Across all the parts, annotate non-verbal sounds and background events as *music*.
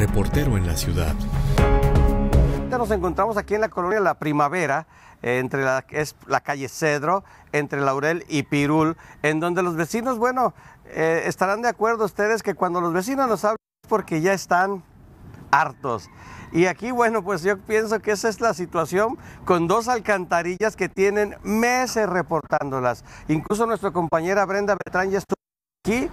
reportero en la ciudad. Nos encontramos aquí en la colonia La Primavera, entre la, es la calle Cedro, entre Laurel y Pirul, en donde los vecinos, bueno, eh, estarán de acuerdo ustedes que cuando los vecinos nos hablan es porque ya están hartos. Y aquí, bueno, pues yo pienso que esa es la situación con dos alcantarillas que tienen meses reportándolas. Incluso nuestra compañera Brenda Betrán ya estuvo aquí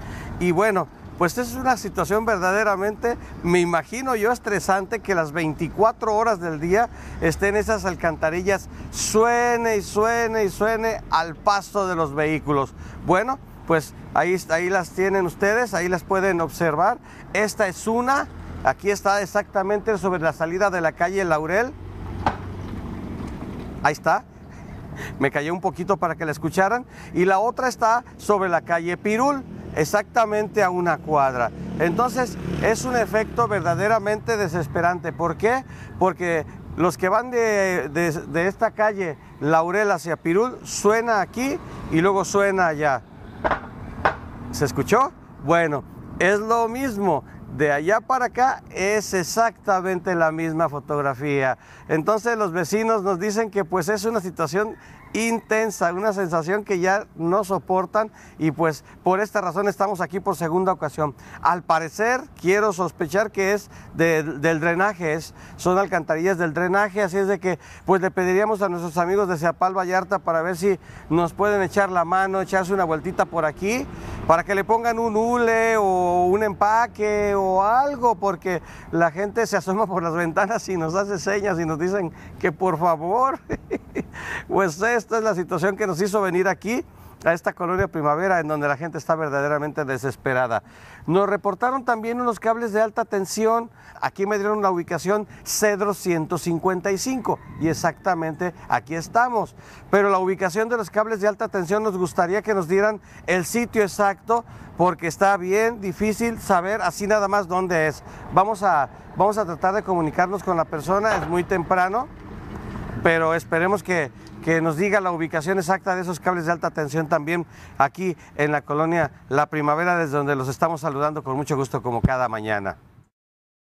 y bueno, pues es una situación verdaderamente, me imagino yo, estresante que las 24 horas del día estén esas alcantarillas, suene y suene y suene al paso de los vehículos. Bueno, pues ahí, ahí las tienen ustedes, ahí las pueden observar. Esta es una, aquí está exactamente sobre la salida de la calle Laurel. Ahí está me callé un poquito para que la escucharan, y la otra está sobre la calle Pirul exactamente a una cuadra. Entonces es un efecto verdaderamente desesperante. ¿Por qué? Porque los que van de, esta calle Laurel hacia Pirul suena aquí y luego suena allá. ¿Se escuchó? Bueno, es lo mismo de allá para acá es exactamente la misma fotografía. Entonces los vecinos nos dicen que pues es una situación intensa, una sensación que ya no soportan y pues por esta razón estamos aquí por segunda ocasión. Al parecer, quiero sospechar que es del drenaje, son alcantarillas del drenaje, así es de que pues le pediríamos a nuestros amigos de Seapal Vallarta para ver si nos pueden echar la mano, echarse una vueltita por aquí para que le pongan un hule o un empaque o algo, porque la gente se asoma por las ventanas y nos hace señas y nos dicen que por favor, *laughs* pues esta es la situación que nos hizo venir aquí a esta colonia primavera en donde la gente está verdaderamente desesperada. Nos reportaron también unos cables de alta tensión. Aquí me dieron la ubicación Cedro 155 y exactamente aquí estamos. Pero la ubicación de los cables de alta tensión nos gustaría que nos dieran el sitio exacto porque está bien difícil saber así nada más dónde es. Vamos a, vamos a tratar de comunicarnos con la persona, es muy temprano, pero esperemos que que nos diga la ubicación exacta de esos cables de alta tensión también aquí en la colonia La Primavera, desde donde los estamos saludando con mucho gusto como cada mañana.